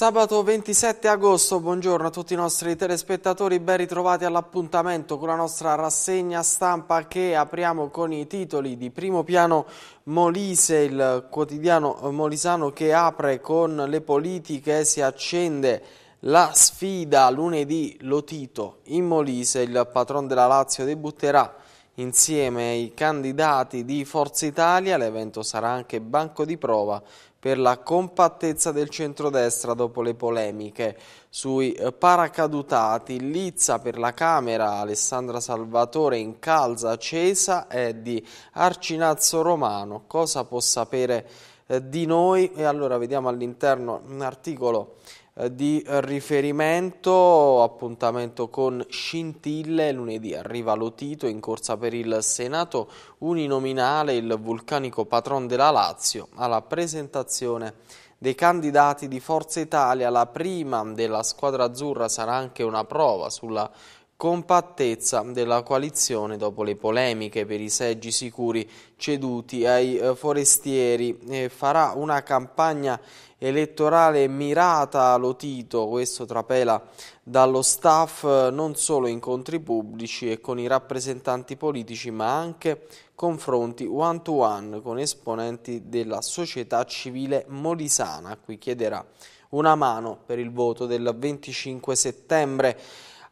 Sabato 27 agosto, buongiorno a tutti i nostri telespettatori, ben ritrovati all'appuntamento con la nostra rassegna stampa che apriamo con i titoli di primo piano Molise, il quotidiano molisano che apre con le politiche, si accende la sfida lunedì Lotito in Molise, il patron della Lazio debutterà insieme ai candidati di Forza Italia, l'evento sarà anche banco di prova per la compattezza del centrodestra dopo le polemiche sui eh, paracadutati, Lizza per la Camera, Alessandra Salvatore in calza accesa e di Arcinazzo Romano, cosa può sapere eh, di noi? E allora vediamo all'interno un articolo eh, di riferimento, appuntamento con scintille, lunedì arriva Lotito in corsa per il Senato uninominale il vulcanico patron della Lazio alla presentazione dei candidati di Forza Italia, la prima della squadra azzurra sarà anche una prova sulla compattezza della coalizione dopo le polemiche per i seggi sicuri ceduti ai eh, forestieri. Eh, farà una campagna elettorale mirata a Lotito, questo trapela dallo staff eh, non solo incontri pubblici e con i rappresentanti politici ma anche confronti one to one con esponenti della società civile molisana a cui chiederà una mano per il voto del 25 settembre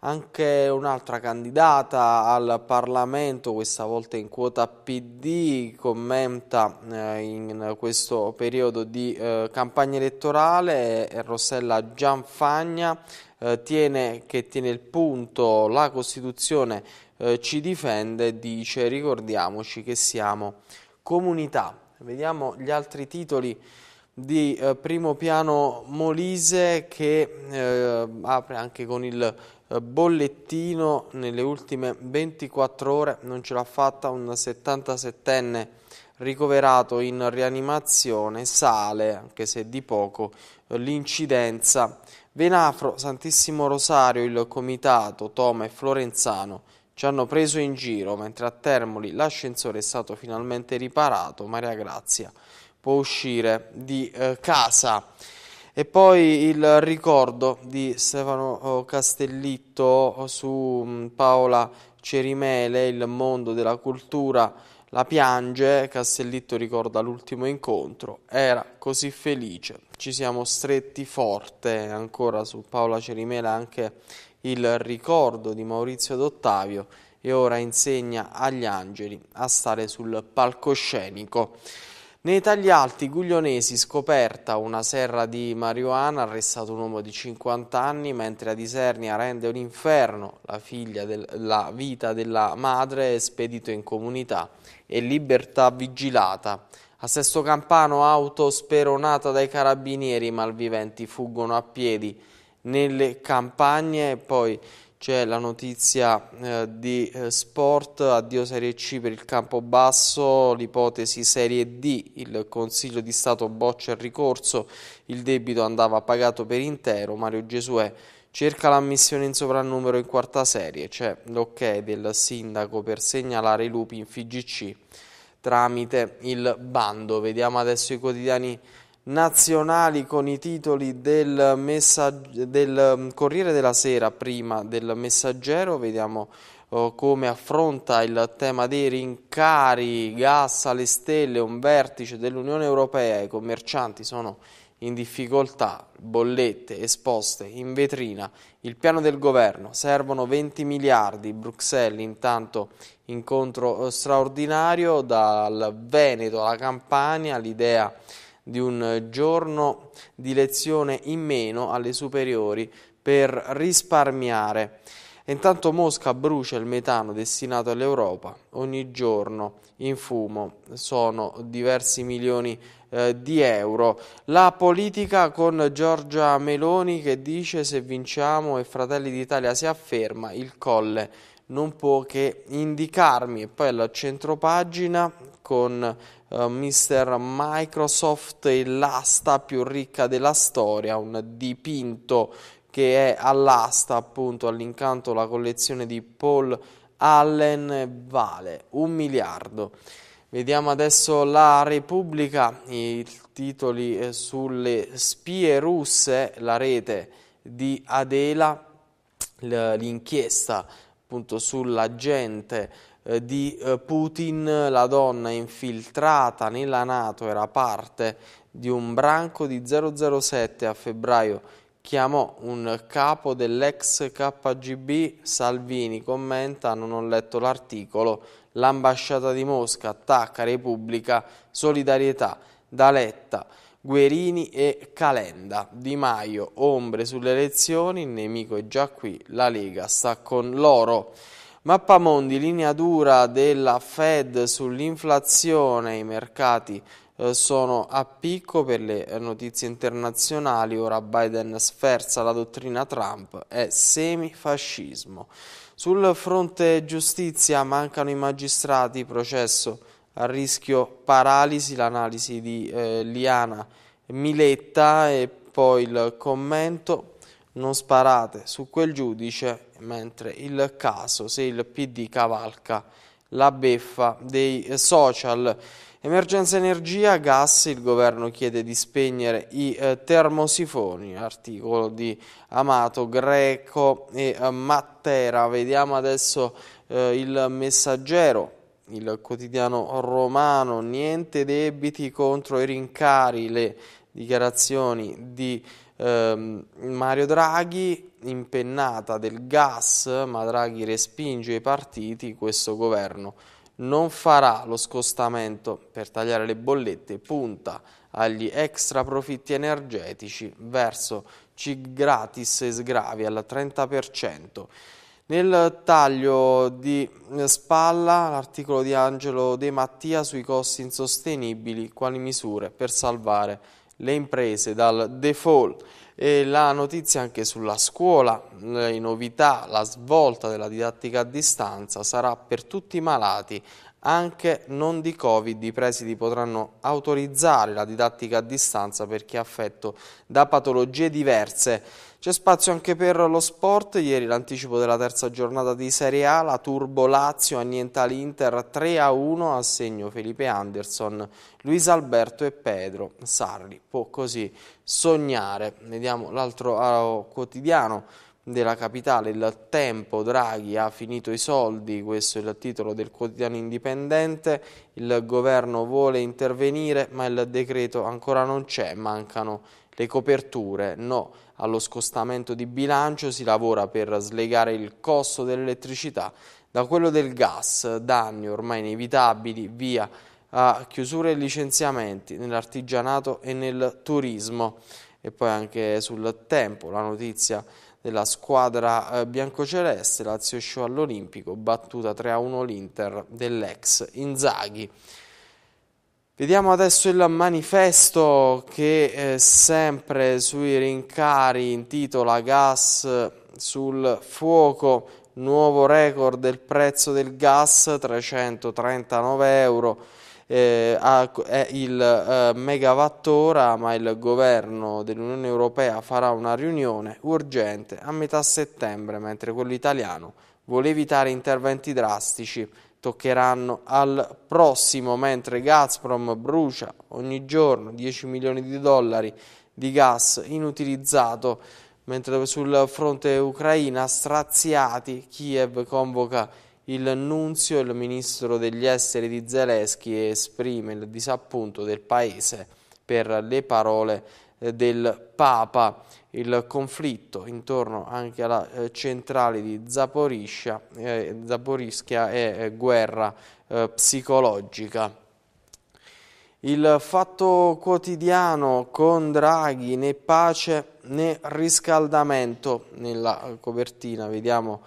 anche un'altra candidata al Parlamento, questa volta in quota PD, commenta eh, in questo periodo di eh, campagna elettorale, Rossella Gianfagna, eh, tiene, che tiene il punto, la Costituzione eh, ci difende, dice ricordiamoci che siamo comunità. Vediamo gli altri titoli di eh, primo piano Molise che eh, apre anche con il eh, bollettino nelle ultime 24 ore non ce l'ha fatta un 77enne ricoverato in rianimazione sale anche se di poco eh, l'incidenza Venafro, Santissimo Rosario, il Comitato, Toma e Florenzano ci hanno preso in giro mentre a Termoli l'ascensore è stato finalmente riparato Maria Grazia può uscire di eh, casa e poi il ricordo di Stefano oh, Castellitto oh, su mm, Paola Cerimele, il mondo della cultura la piange, Castellitto ricorda l'ultimo incontro, era così felice, ci siamo stretti forte, ancora su Paola Cerimele anche il ricordo di Maurizio D'Ottavio e ora insegna agli angeli a stare sul palcoscenico. Nei tagli alti guglionesi scoperta una serra di marijuana, arrestato un uomo di 50 anni, mentre a Disernia rende un inferno la, del, la vita della madre è spedito in comunità e libertà vigilata. A Sesto Campano auto speronata dai carabinieri, malviventi fuggono a piedi nelle campagne e poi c'è la notizia eh, di eh, sport, addio Serie C per il campo basso, l'ipotesi Serie D, il Consiglio di Stato boccia il ricorso, il debito andava pagato per intero, Mario Gesue cerca l'ammissione in sovrannumero in quarta serie, c'è l'ok del sindaco per segnalare i lupi in FGC tramite il bando. Vediamo adesso i quotidiani nazionali con i titoli del, del mm, Corriere della Sera prima del Messaggero, vediamo oh, come affronta il tema dei rincari, gas alle stelle, un vertice dell'Unione Europea, i commercianti sono in difficoltà, bollette esposte in vetrina, il piano del governo, servono 20 miliardi, Bruxelles intanto incontro oh, straordinario dal Veneto alla Campania, l'idea di un giorno di lezione in meno alle superiori per risparmiare. Intanto Mosca brucia il metano destinato all'Europa. Ogni giorno in fumo sono diversi milioni eh, di euro. La politica con Giorgia Meloni che dice se vinciamo e Fratelli d'Italia si afferma, il colle non può che indicarmi. E poi alla centropagina con eh, Mister Microsoft e l'asta più ricca della storia, un dipinto che è all'asta appunto all'incanto la collezione di Paul Allen vale un miliardo. Vediamo adesso la Repubblica, i titoli eh, sulle spie russe, la rete di Adela, l'inchiesta appunto sull'agente eh, di eh, Putin, la donna infiltrata nella Nato era parte di un branco di 007 a febbraio chiamò un capo dell'ex KGB, Salvini commenta, non ho letto l'articolo, l'ambasciata di Mosca attacca Repubblica, solidarietà, D'Aletta, Guerini e Calenda, Di Maio, ombre sulle elezioni, il nemico è già qui, la Lega sta con loro. Mappamondi, linea dura della Fed sull'inflazione, i mercati eh, sono a picco per le eh, notizie internazionali, ora Biden sferza la dottrina Trump, è semifascismo. Sul fronte giustizia mancano i magistrati, processo a rischio paralisi, l'analisi di eh, Liana Miletta e poi il commento non sparate su quel giudice mentre il caso se il PD cavalca la beffa dei eh, social. Emergenza energia, gas, il governo chiede di spegnere i eh, termosifoni, articolo di Amato, Greco e eh, Matera. Vediamo adesso eh, il messaggero il quotidiano romano, niente debiti contro i rincari, le dichiarazioni di ehm, Mario Draghi, impennata del gas, ma Draghi respinge i partiti, questo governo non farà lo scostamento per tagliare le bollette, punta agli extra profitti energetici verso CIG gratis e sgravi al 30%. Nel taglio di spalla l'articolo di Angelo De Mattia sui costi insostenibili, quali misure per salvare le imprese dal default. E la notizia anche sulla scuola, le novità, la svolta della didattica a distanza sarà per tutti i malati anche non di Covid i presidi potranno autorizzare la didattica a distanza per chi è affetto da patologie diverse. C'è spazio anche per lo sport, ieri l'anticipo della terza giornata di Serie A, la Turbo Lazio annienta l'Inter 3-1 a segno Felipe Anderson, Luis Alberto e Pedro Sarri. Può così sognare. Vediamo l'altro ah, oh, quotidiano della capitale, il tempo, Draghi ha finito i soldi, questo è il titolo del quotidiano indipendente, il governo vuole intervenire ma il decreto ancora non c'è, mancano le coperture, no allo scostamento di bilancio, si lavora per slegare il costo dell'elettricità da quello del gas, danni ormai inevitabili, via a chiusure e licenziamenti nell'artigianato e nel turismo e poi anche sul tempo la notizia della squadra eh, biancoceleste, Lazio Show all'Olimpico, battuta 3-1 l'Inter dell'ex Inzaghi. Vediamo adesso il manifesto che eh, sempre sui rincari intitola Gas sul fuoco, nuovo record del prezzo del gas, 339 euro eh, ha, è il eh, megawattora, ma il governo dell'Unione Europea farà una riunione urgente a metà settembre, mentre quello italiano vuole evitare interventi drastici toccheranno al prossimo, mentre Gazprom brucia ogni giorno 10 milioni di dollari di gas inutilizzato, mentre sul fronte Ucraina straziati Kiev convoca il nunzio, il ministro degli esteri di Zelensky, esprime il disappunto del paese per le parole eh, del Papa. Il conflitto intorno anche alla eh, centrale di Zaporizia, eh, Zaporischia è eh, guerra eh, psicologica. Il fatto quotidiano con Draghi né pace né riscaldamento nella copertina, vediamo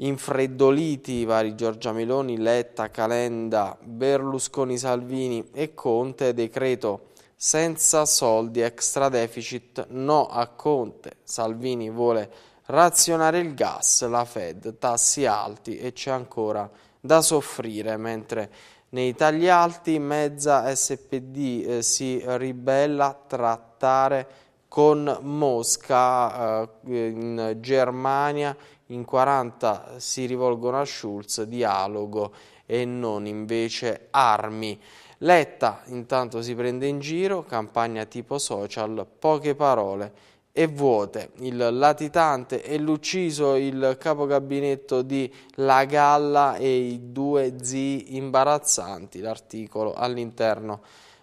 infreddoliti i vari Giorgia Meloni, Letta, Calenda, Berlusconi, Salvini e Conte, decreto senza soldi, extra deficit, no a Conte, Salvini vuole razionare il gas, la Fed, tassi alti e c'è ancora da soffrire, mentre nei tagli alti mezza SPD eh, si ribella a trattare con Mosca eh, in Germania in 40 si rivolgono a Schulz, dialogo e non invece armi. Letta intanto si prende in giro, campagna tipo social, poche parole e vuote. Il latitante e l'ucciso, il capogabinetto di La Galla e i due zii imbarazzanti, l'articolo all'interno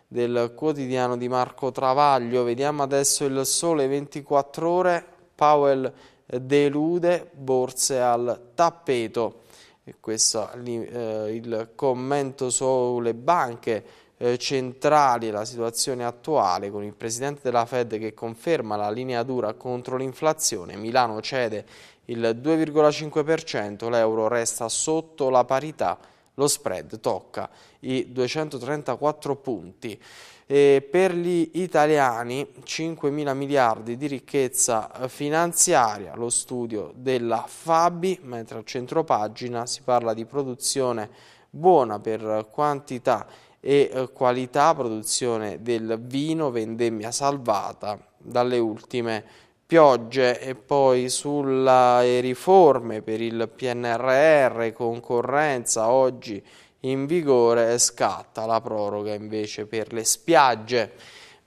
del quotidiano di Marco Travaglio. Vediamo adesso il sole 24 ore, Powell delude borse al tappeto. E questo è eh, il commento sulle banche eh, centrali e la situazione attuale con il presidente della Fed che conferma la linea dura contro l'inflazione. Milano cede il 2,5%, l'euro resta sotto la parità, lo spread tocca i 234 punti eh, per gli italiani 5 mila miliardi di ricchezza finanziaria, lo studio della Fabi, mentre al centro pagina si parla di produzione buona per quantità e eh, qualità, produzione del vino, vendemmia salvata dalle ultime piogge e poi sulle riforme per il PNRR, concorrenza oggi in vigore e scatta la proroga invece per le spiagge.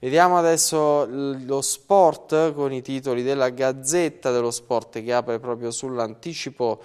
Vediamo adesso lo sport con i titoli della Gazzetta dello Sport che apre proprio sull'anticipo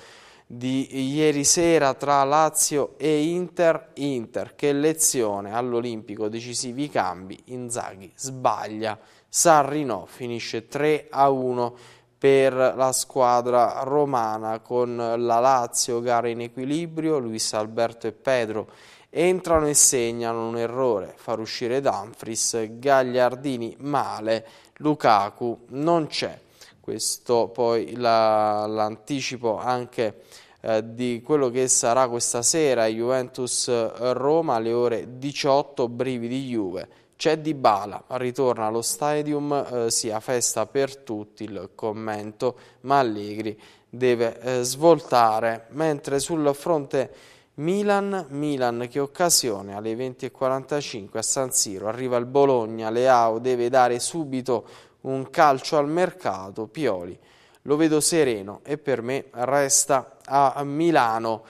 di ieri sera tra Lazio e Inter. Inter che lezione all'Olimpico, decisivi cambi, Inzaghi sbaglia, Sarri no, finisce 3 a 1 per la squadra romana con la Lazio, gara in equilibrio, Luis Alberto e Pedro entrano e segnano un errore, far uscire Danfris, Gagliardini male, Lukaku non c'è. Questo poi l'anticipo la, anche eh, di quello che sarà questa sera Juventus-Roma alle ore 18, brividi Juve. C'è Di Bala, ritorna allo stadium, eh, sia festa per tutti il commento, ma Allegri deve eh, svoltare, mentre sul fronte Milan, Milan che occasione alle 20.45 a San Siro, arriva il Bologna, Leao deve dare subito un calcio al mercato, Pioli lo vedo sereno e per me resta a Milano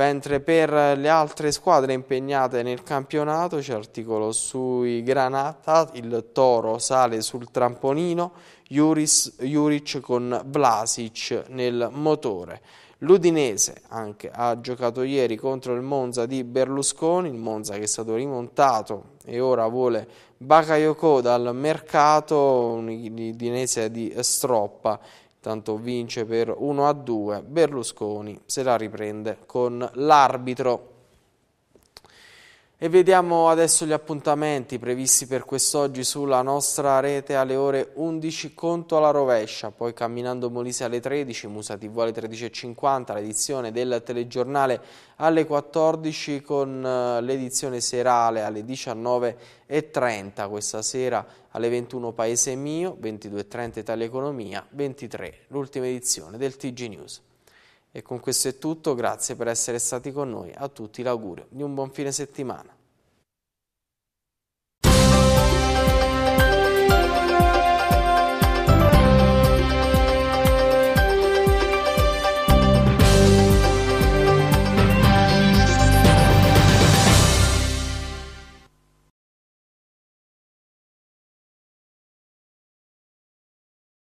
mentre per le altre squadre impegnate nel campionato c'è articolo sui Granata, il Toro sale sul trampolino, Juris, Juric con Vlasic nel motore. L'Udinese anche ha giocato ieri contro il Monza di Berlusconi, il Monza che è stato rimontato e ora vuole Bakayoko dal mercato, l'Udinese di Stroppa tanto vince per 1 a 2, Berlusconi se la riprende con l'arbitro. E vediamo adesso gli appuntamenti previsti per quest'oggi sulla nostra rete alle ore 11 conto alla rovescia, poi camminando Molise alle 13, Musa TV alle 13.50, l'edizione del telegiornale alle 14 con eh, l'edizione serale alle 19.30, questa sera alle 21 Paese Mio, 22.30 Italia Economia, 23 l'ultima edizione del TG News. E con questo è tutto, grazie per essere stati con noi, a tutti l'augurio di un buon fine settimana.